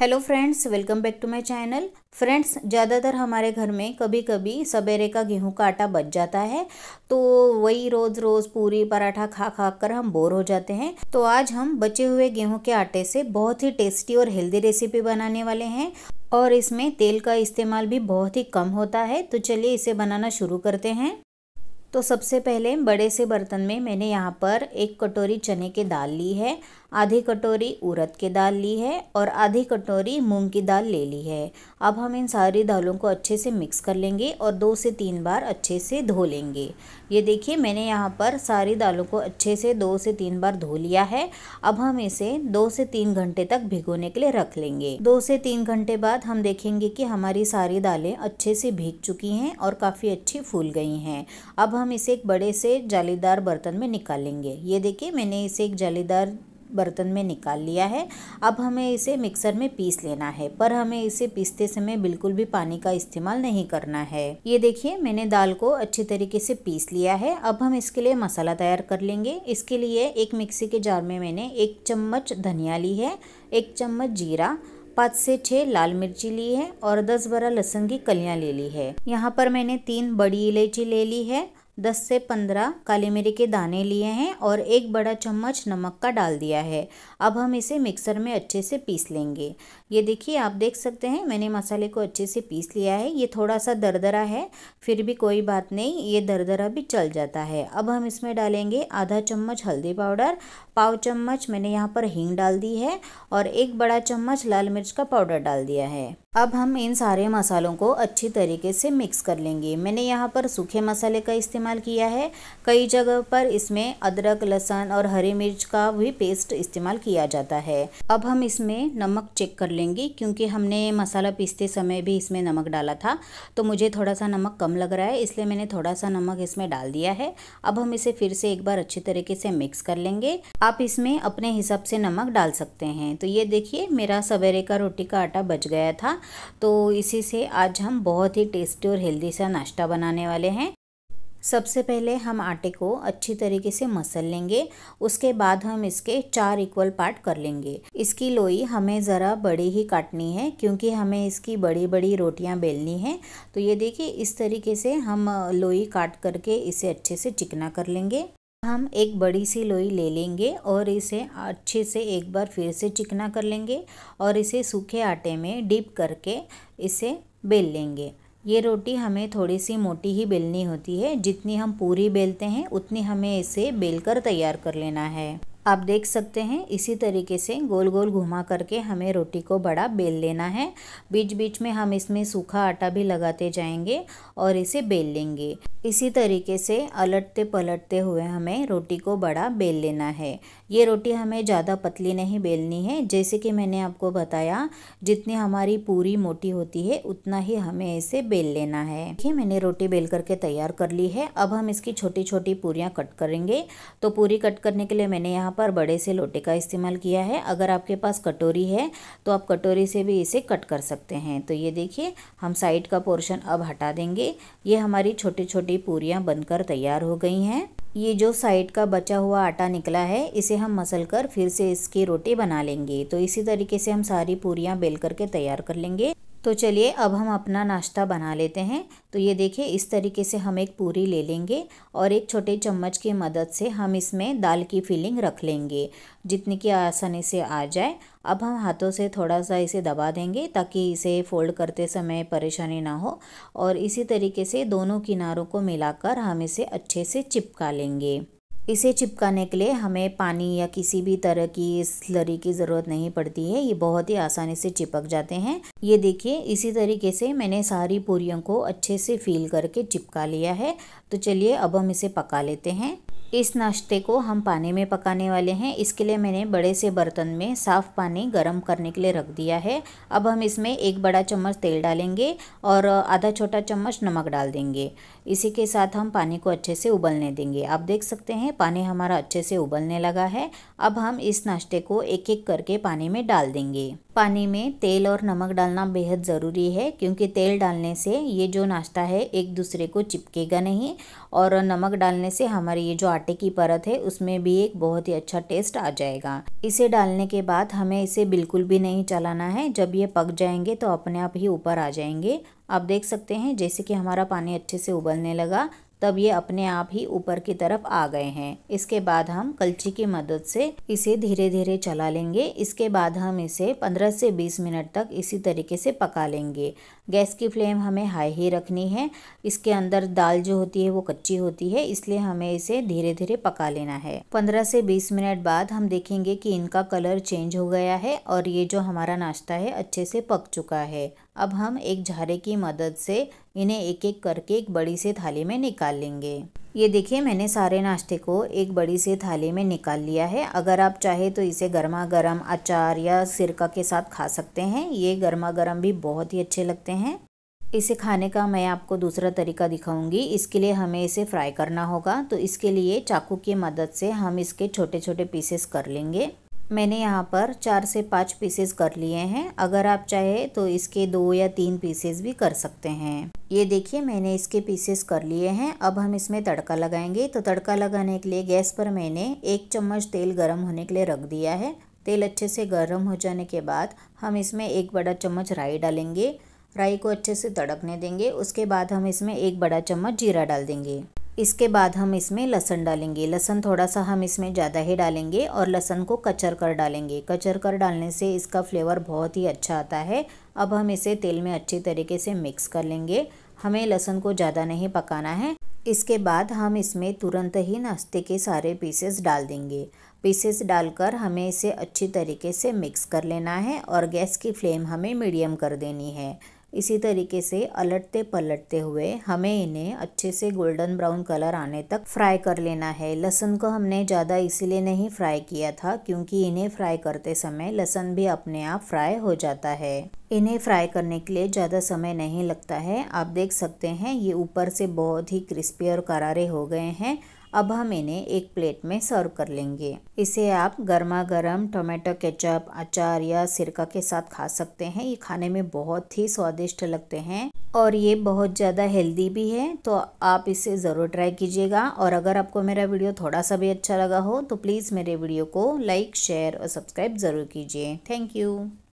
hello friends welcome back to my channel friends ज़्यादातर हमारे घर में कभी कभी सवेरे का गेहूं का आटा बच जाता है तो वही रोज़ रोज़ पूरी पराठा खा खा कर हम बोर हो जाते हैं तो आज हम बचे हुए गेहूं के आटे से बहुत ही टेस्टी और हेल्दी रेसिपी बनाने वाले हैं और इसमें तेल का इस्तेमाल भी बहुत ही कम होता है तो चलिए इसे बनाना शुरू करते हैं तो सबसे पहले बड़े से बर्तन में मैंने यहाँ पर एक कटोरी चने की दाल ली है आधी कटोरी उड़द की दाल ली है और आधी कटोरी मूंग की दाल ले ली है अब हम इन सारी दालों को अच्छे से मिक्स कर लेंगे और दो से तीन बार अच्छे से धो लेंगे ये देखिए मैंने यहाँ पर सारी दालों को अच्छे से दो से तीन बार धो लिया है अब हम इसे दो से तीन घंटे तक भिगोने के लिए रख लेंगे दो से तीन घंटे बाद हम देखेंगे कि हमारी सारी दालें अच्छे से भीग चुकी हैं और काफ़ी अच्छी फूल गई हैं अब हम इसे एक बड़े से जालीदार बर्तन में निकालेंगे ये देखिए मैंने इसे एक जालीदार बर्तन में निकाल लिया है अब हमें इसे मिक्सर में पीस लेना है पर हमें इसे पीसते समय बिल्कुल भी पानी का इस्तेमाल नहीं करना है ये देखिए मैंने दाल को अच्छे तरीके से पीस लिया है अब हम इसके लिए मसाला तैयार कर लेंगे इसके लिए एक मिक्सी के जार में मैंने एक चम्मच धनिया ली है एक चम्मच जीरा पाँच से छः लाल मिर्ची ली है और दस बारह लहसुन की कलियाँ ले ली है यहाँ पर मैंने तीन बड़ी इलायची ले ली है दस से पंद्रह काली मिरी के दाने लिए हैं और एक बड़ा चम्मच नमक का डाल दिया है अब हम इसे मिक्सर में अच्छे से पीस लेंगे ये देखिए आप देख सकते हैं मैंने मसाले को अच्छे से पीस लिया है ये थोड़ा सा दरदरा है फिर भी कोई बात नहीं ये दरदरा भी चल जाता है अब हम इसमें डालेंगे आधा चम्मच हल्दी पाउडर पाव चम्मच मैंने यहाँ पर हींग डाल दी है और एक बड़ा चम्मच लाल मिर्च का पाउडर डाल दिया है अब हम इन सारे मसालों को अच्छी तरीके से मिक्स कर लेंगे मैंने यहाँ पर सूखे मसाले का इस्तेमाल किया है कई जगह पर इसमें अदरक लहसुन और हरी मिर्च का भी पेस्ट इस्तेमाल किया जाता है अब हम इसमें नमक चेक कर लेंगे क्योंकि हमने मसाला पीसते समय भी इसमें नमक डाला था तो मुझे थोड़ा सा नमक कम लग रहा है इसलिए मैंने थोड़ा सा नमक इसमें डाल दिया है अब हम इसे फिर से एक बार अच्छी तरीके से मिक्स कर लेंगे आप इसमें अपने हिसाब से नमक डाल सकते हैं तो ये देखिए मेरा सवेरे का रोटी का आटा बच गया था तो इसी से आज हम बहुत ही टेस्टी और हेल्दी सा नाश्ता बनाने वाले हैं सबसे पहले हम आटे को अच्छी तरीके से मसल लेंगे उसके बाद हम इसके चार इक्वल पार्ट कर लेंगे इसकी लोई हमें ज़रा बड़ी ही काटनी है क्योंकि हमें इसकी बड़ी बड़ी रोटियां बेलनी है तो ये देखिए इस तरीके से हम लोई काट करके इसे अच्छे से चिकना कर लेंगे हम एक बड़ी सी लोई ले लेंगे और इसे अच्छे से एक बार फिर से चिकना कर लेंगे और इसे सूखे आटे में डिप करके इसे बेल लेंगे ये रोटी हमें थोड़ी सी मोटी ही बेलनी होती है जितनी हम पूरी बेलते हैं उतनी हमें इसे बेलकर तैयार कर लेना है आप देख सकते हैं इसी तरीके से गोल गोल घुमा करके हमें रोटी को बड़ा बेल लेना है बीच बीच में हम इसमें सूखा आटा भी लगाते जाएंगे और इसे बेल लेंगे इसी तरीके से अलटते पलटते हुए हमें रोटी को बड़ा बेल लेना है ये रोटी हमें ज़्यादा पतली नहीं बेलनी है जैसे कि मैंने आपको बताया जितनी हमारी पूरी मोटी होती है उतना ही हमें इसे बेल लेना है देखिए मैंने रोटी बेल करके तैयार कर ली है अब हम इसकी छोटी छोटी पूरियाँ कट करेंगे तो पूरी कट करने के लिए मैंने यहाँ पर बड़े से लोटे का इस्तेमाल किया है अगर आपके पास कटोरी है तो आप कटोरी से भी इसे कट कर सकते हैं तो ये देखिए हम साइड का पोर्शन अब हटा देंगे ये हमारी छोटी छोटी पूरियाँ बनकर तैयार हो गई हैं ये जो साइड का बचा हुआ आटा निकला है इसे हम मसल कर फिर से इसकी रोटी बना लेंगे तो इसी तरीके से हम सारी पूरियाँ बेल करके तैयार कर लेंगे तो चलिए अब हम अपना नाश्ता बना लेते हैं तो ये देखिए इस तरीके से हम एक पूरी ले लेंगे और एक छोटे चम्मच की मदद से हम इसमें दाल की फीलिंग रख लेंगे जितनी की आसानी से आ जाए अब हम हाथों से थोड़ा सा इसे दबा देंगे ताकि इसे फोल्ड करते समय परेशानी ना हो और इसी तरीके से दोनों किनारों को मिलाकर हम इसे अच्छे से चिपका लेंगे इसे चिपकाने के लिए हमें पानी या किसी भी तरह की स्लरी की ज़रूरत नहीं पड़ती है ये बहुत ही आसानी से चिपक जाते हैं ये देखिए इसी तरीके से मैंने सारी पूरियों को अच्छे से फील करके चिपका लिया है तो चलिए अब हम इसे पका लेते हैं इस नाश्ते को हम पानी में पकाने वाले हैं इसके लिए मैंने बड़े से बर्तन में साफ़ पानी गर्म करने के लिए रख दिया है अब हम इसमें एक बड़ा चम्मच तेल डालेंगे और आधा छोटा चम्मच नमक डाल देंगे इसी के साथ हम पानी को अच्छे से उबलने देंगे आप देख सकते हैं पानी हमारा अच्छे से उबलने लगा है अब हम इस नाश्ते को एक एक करके पानी में डाल देंगे पानी में तेल और नमक डालना बेहद ज़रूरी है क्योंकि तेल डालने से ये जो नाश्ता है एक दूसरे को चिपकेगा नहीं और नमक डालने से हमारी ये जो आटे की परत है उसमें भी एक बहुत ही अच्छा टेस्ट आ जाएगा इसे डालने के बाद हमें इसे बिल्कुल भी नहीं चलाना है जब ये पक जाएंगे तो अपने आप ही ऊपर आ जाएंगे आप देख सकते हैं जैसे कि हमारा पानी अच्छे से उबलने लगा तब ये अपने आप ही ऊपर की तरफ आ गए हैं इसके बाद हम कलची की मदद से इसे धीरे धीरे चला लेंगे इसके बाद हम इसे 15 से 20 मिनट तक इसी तरीके से पका लेंगे गैस की फ्लेम हमें हाई ही रखनी है इसके अंदर दाल जो होती है वो कच्ची होती है इसलिए हमें इसे धीरे धीरे पका लेना है पंद्रह से बीस मिनट बाद हम देखेंगे कि इनका कलर चेंज हो गया है और ये जो हमारा नाश्ता है अच्छे से पक चुका है अब हम एक झारे की मदद से इन्हें एक एक करके एक बड़ी से थाली में निकाल लेंगे ये देखिए मैंने सारे नाश्ते को एक बड़ी से थाली में निकाल लिया है अगर आप चाहे तो इसे गर्मा गर्म अचार या सिरका के साथ खा सकते हैं ये गर्मा गर्म भी बहुत ही अच्छे लगते हैं इसे खाने का मैं आपको दूसरा तरीका दिखाऊंगी इसके लिए हमें इसे फ्राई करना होगा तो इसके लिए चाकू की मदद से हम इसके छोटे छोटे पीसेस कर लेंगे मैंने यहाँ पर चार से पाँच पीसेस कर लिए हैं अगर आप चाहे तो इसके दो या तीन पीसेस भी कर सकते हैं ये देखिए मैंने इसके पीसेस कर लिए हैं अब हम इसमें तड़का लगाएंगे तो तड़का लगाने के लिए गैस पर मैंने एक चम्मच तेल गर्म होने के लिए रख दिया है तेल अच्छे से गर्म हो जाने के बाद हम इसमें एक बड़ा चम्मच राई डालेंगे राई को अच्छे से तड़कने देंगे उसके बाद हम इसमें एक बड़ा चम्मच जीरा डाल देंगे इसके बाद हम इसमें लहसन डालेंगे लहसन थोड़ा सा हम इसमें ज़्यादा ही डालेंगे और लहसन को कचर कर डालेंगे कचर कर डालने से इसका फ्लेवर बहुत ही अच्छा आता है अब हम इसे तेल में अच्छी तरीके से मिक्स कर लेंगे हमें लहसन को ज़्यादा नहीं पकाना है इसके बाद हम इसमें तुरंत ही नाश्ते के सारे पीसेस डाल देंगे पीसेस डालकर हमें इसे अच्छी तरीके से मिक्स कर लेना है और गैस की फ्लेम हमें मीडियम कर देनी है इसी तरीके से अलटते पलटते हुए हमें इन्हें अच्छे से गोल्डन ब्राउन कलर आने तक फ्राई कर लेना है लहसुन को हमने ज़्यादा इसीलिए नहीं फ्राई किया था क्योंकि इन्हें फ्राई करते समय लहसुन भी अपने आप फ्राई हो जाता है इन्हें फ्राई करने के लिए ज़्यादा समय नहीं लगता है आप देख सकते हैं ये ऊपर से बहुत ही क्रिस्पी और करारे हो गए हैं अब हम इन्हें एक प्लेट में सर्व कर लेंगे इसे आप गर्मा गर्म टोमेटो केचप अचार या सिरका के साथ खा सकते हैं ये खाने में बहुत ही स्वादिष्ट लगते हैं और ये बहुत ज़्यादा हेल्दी भी है तो आप इसे ज़रूर ट्राई कीजिएगा और अगर आपको मेरा वीडियो थोड़ा सा भी अच्छा लगा हो तो प्लीज़ मेरे वीडियो को लाइक शेयर और सब्सक्राइब ज़रूर कीजिए थैंक यू